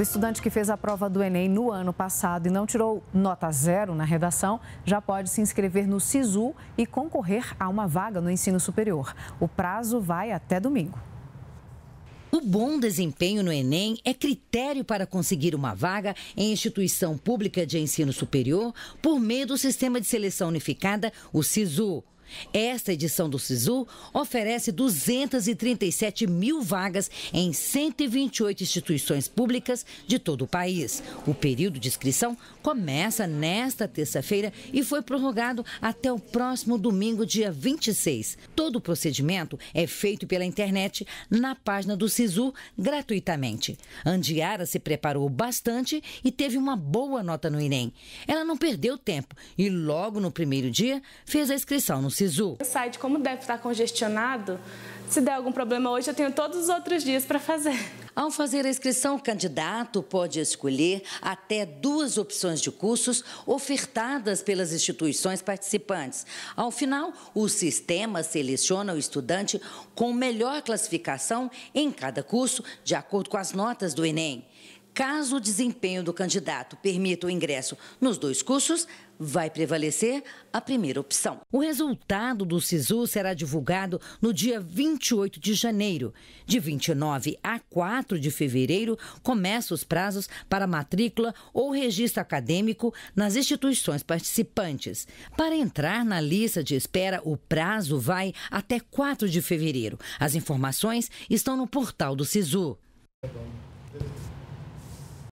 O estudante que fez a prova do Enem no ano passado e não tirou nota zero na redação já pode se inscrever no SISU e concorrer a uma vaga no ensino superior. O prazo vai até domingo. O bom desempenho no Enem é critério para conseguir uma vaga em instituição pública de ensino superior por meio do sistema de seleção unificada, o SISU. Esta edição do SISU oferece 237 mil vagas em 128 instituições públicas de todo o país. O período de inscrição começa nesta terça-feira e foi prorrogado até o próximo domingo, dia 26. Todo o procedimento é feito pela internet na página do SISU gratuitamente. Andiara se preparou bastante e teve uma boa nota no Enem. Ela não perdeu tempo e logo no primeiro dia fez a inscrição no Sisu. O site, como deve estar congestionado, se der algum problema hoje, eu tenho todos os outros dias para fazer. Ao fazer a inscrição, o candidato pode escolher até duas opções de cursos ofertadas pelas instituições participantes. Ao final, o sistema seleciona o estudante com melhor classificação em cada curso, de acordo com as notas do Enem. Caso o desempenho do candidato permita o ingresso nos dois cursos, vai prevalecer a primeira opção. O resultado do SISU será divulgado no dia 28 de janeiro. De 29 a 4 de fevereiro, começam os prazos para matrícula ou registro acadêmico nas instituições participantes. Para entrar na lista de espera, o prazo vai até 4 de fevereiro. As informações estão no portal do SISU. É